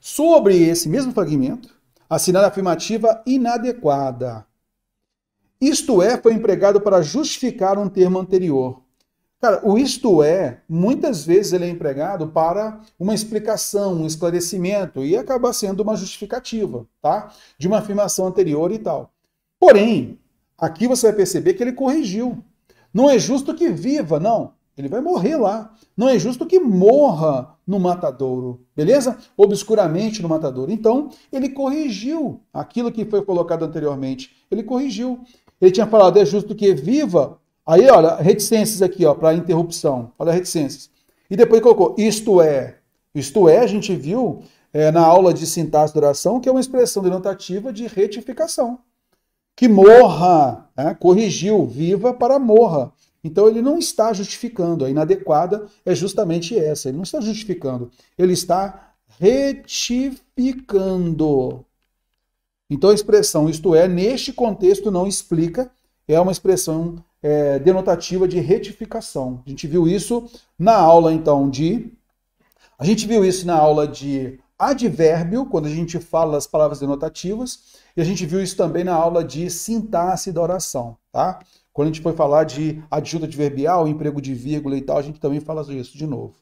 Sobre esse mesmo fragmento, assinada a afirmativa inadequada. Isto é foi empregado para justificar um termo anterior. Cara, o isto é, muitas vezes ele é empregado para uma explicação, um esclarecimento e acaba sendo uma justificativa, tá? De uma afirmação anterior e tal. Porém, aqui você vai perceber que ele corrigiu. Não é justo que viva, não. Ele vai morrer lá. Não é justo que morra no matadouro, beleza? Obscuramente no matadouro. Então, ele corrigiu aquilo que foi colocado anteriormente. Ele corrigiu. Ele tinha falado, é justo que viva. Aí, olha, reticências aqui, ó, para interrupção. Olha, reticências. E depois colocou, isto é. Isto é, a gente viu é, na aula de sintaxe de oração, que é uma expressão denotativa de retificação. Que morra, né? corrigiu, viva para morra. Então ele não está justificando. A inadequada é justamente essa. Ele não está justificando. Ele está retificando. Então a expressão isto é, neste contexto não explica, é uma expressão é, denotativa de retificação. A gente viu isso na aula então de. A gente viu isso na aula de advérbio, quando a gente fala as palavras denotativas, e a gente viu isso também na aula de sintaxe da oração, tá? Quando a gente foi falar de adjunto adverbial, emprego de vírgula e tal, a gente também fala isso de novo.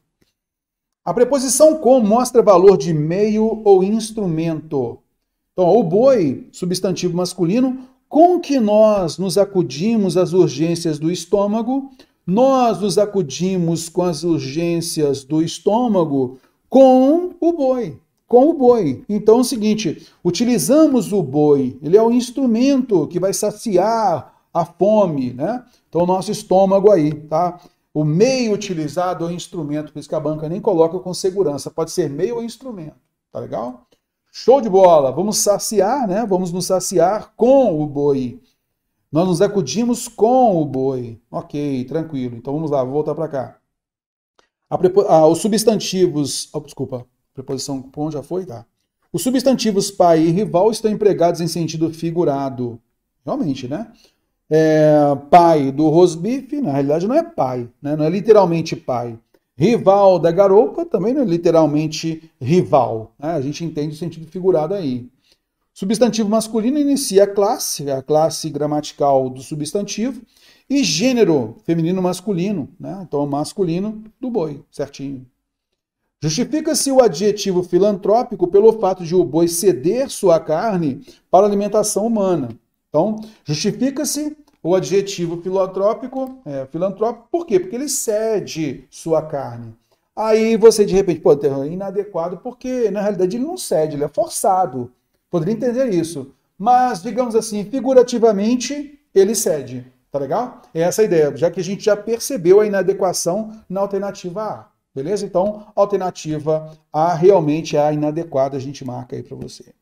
A preposição com mostra valor de meio ou instrumento. Então, o boi, substantivo masculino, com que nós nos acudimos às urgências do estômago, nós nos acudimos com as urgências do estômago com o boi. Com o boi. Então é o seguinte: utilizamos o boi, ele é o instrumento que vai saciar a fome, né? Então, o nosso estômago aí, tá? O meio utilizado é ou instrumento, por isso que a banca nem coloca com segurança. Pode ser meio ou instrumento, tá legal? Show de bola! Vamos saciar, né? Vamos nos saciar com o boi. Nós nos acudimos com o boi. Ok, tranquilo. Então vamos lá, vou voltar para cá. Prepo... Ah, os substantivos. Oh, desculpa, preposição com já foi? Tá. Os substantivos pai e rival estão empregados em sentido figurado. Realmente, né? é, pai do Rosbife, na realidade não é pai, né? não é literalmente pai. Rival da garopa também não é literalmente rival. Né? A gente entende o sentido figurado aí. Substantivo masculino inicia a classe, a classe gramatical do substantivo, e gênero feminino masculino, né? então masculino do boi, certinho. Justifica-se o adjetivo filantrópico pelo fato de o boi ceder sua carne para alimentação humana. Então, justifica-se o adjetivo filantrópico, é, filantrópico, por quê? Porque ele cede sua carne. Aí você de repente, pô, é inadequado, porque na realidade ele não cede, ele é forçado. Poderia entender isso. Mas, digamos assim, figurativamente, ele cede. Tá legal? É essa a ideia, já que a gente já percebeu a inadequação na alternativa A. Beleza? Então, alternativa A realmente é a inadequada, a gente marca aí para você.